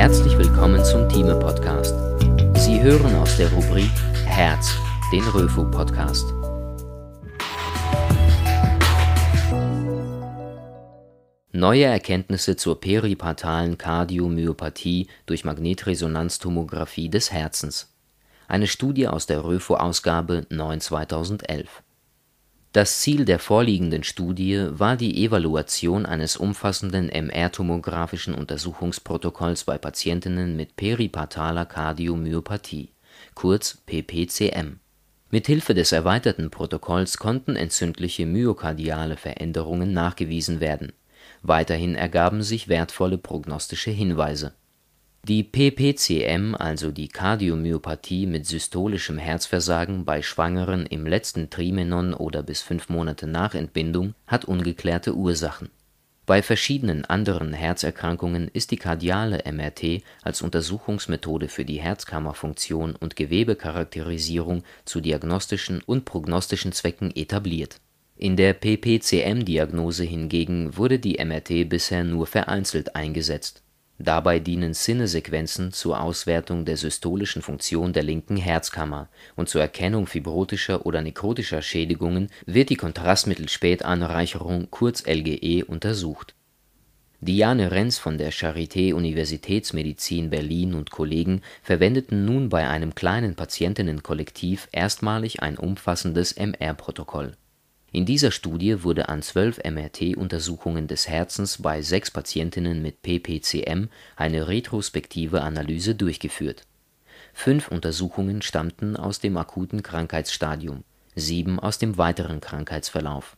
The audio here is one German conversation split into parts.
Herzlich willkommen zum Thieme Podcast. Sie hören aus der Rubrik Herz den Röfu Podcast. Neue Erkenntnisse zur peripatalen Kardiomyopathie durch Magnetresonanztomographie des Herzens. Eine Studie aus der Röfu Ausgabe 9 2011. Das Ziel der vorliegenden Studie war die Evaluation eines umfassenden mr tomografischen Untersuchungsprotokolls bei Patientinnen mit peripartaler Kardiomyopathie (kurz PPCM). Mithilfe des erweiterten Protokolls konnten entzündliche myokardiale Veränderungen nachgewiesen werden. Weiterhin ergaben sich wertvolle prognostische Hinweise die PPCM, also die Kardiomyopathie mit systolischem Herzversagen bei Schwangeren im letzten Trimenon oder bis fünf Monate nach Entbindung, hat ungeklärte Ursachen. Bei verschiedenen anderen Herzerkrankungen ist die kardiale MRT als Untersuchungsmethode für die Herzkammerfunktion und Gewebecharakterisierung zu diagnostischen und prognostischen Zwecken etabliert. In der PPCM-Diagnose hingegen wurde die MRT bisher nur vereinzelt eingesetzt Dabei dienen Sinnesequenzen zur Auswertung der systolischen Funktion der linken Herzkammer, und zur Erkennung fibrotischer oder nekrotischer Schädigungen wird die Kontrastmittel-Spätanreicherung (LGE) untersucht. Diane Renz von der Charité Universitätsmedizin Berlin und Kollegen verwendeten nun bei einem kleinen Patientinnenkollektiv erstmalig ein umfassendes MR-Protokoll in dieser Studie wurde an zwölf MRT-Untersuchungen des Herzens bei sechs Patientinnen mit PPCM eine retrospektive Analyse durchgeführt. Fünf Untersuchungen stammten aus dem akuten Krankheitsstadium, sieben aus dem weiteren Krankheitsverlauf.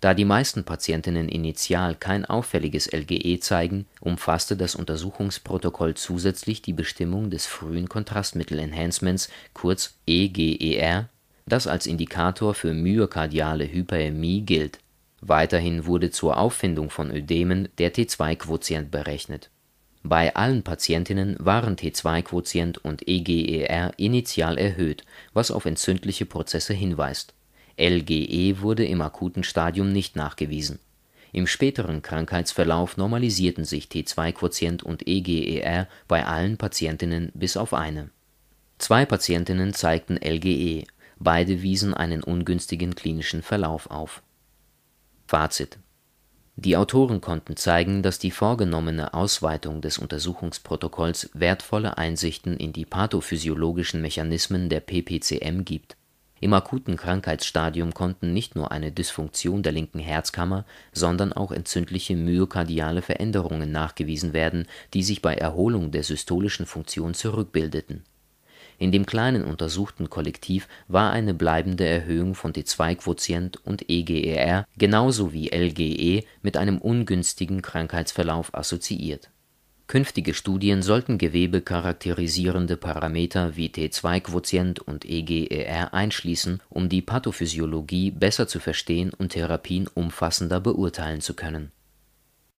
Da die meisten Patientinnen initial kein auffälliges LGE zeigen, umfasste das Untersuchungsprotokoll zusätzlich die Bestimmung des frühen Kontrastmittel-Enhancements, kurz EGER, das als Indikator für myokardiale Hyperämie gilt. Weiterhin wurde zur Auffindung von Ödemen der T2-Quotient berechnet. Bei allen Patientinnen waren T2-Quotient und EGER initial erhöht, was auf entzündliche Prozesse hinweist. LGE wurde im akuten Stadium nicht nachgewiesen. Im späteren Krankheitsverlauf normalisierten sich T2-Quotient und EGER bei allen Patientinnen bis auf eine. Zwei Patientinnen zeigten LGE, Beide wiesen einen ungünstigen klinischen Verlauf auf. Fazit die Autoren konnten zeigen, dass die vorgenommene Ausweitung des Untersuchungsprotokolls wertvolle Einsichten in die pathophysiologischen Mechanismen der PPCM gibt. Im akuten Krankheitsstadium konnten nicht nur eine Dysfunktion der linken Herzkammer, sondern auch entzündliche myokardiale Veränderungen nachgewiesen werden, die sich bei Erholung der systolischen Funktion zurückbildeten in dem kleinen untersuchten Kollektiv war eine bleibende Erhöhung von D2-Quotient und EGER genauso wie LGE mit einem ungünstigen Krankheitsverlauf assoziiert. Künftige Studien sollten gewebecharakterisierende Parameter wie T2-Quotient und EGER einschließen, um die Pathophysiologie besser zu verstehen und Therapien umfassender beurteilen zu können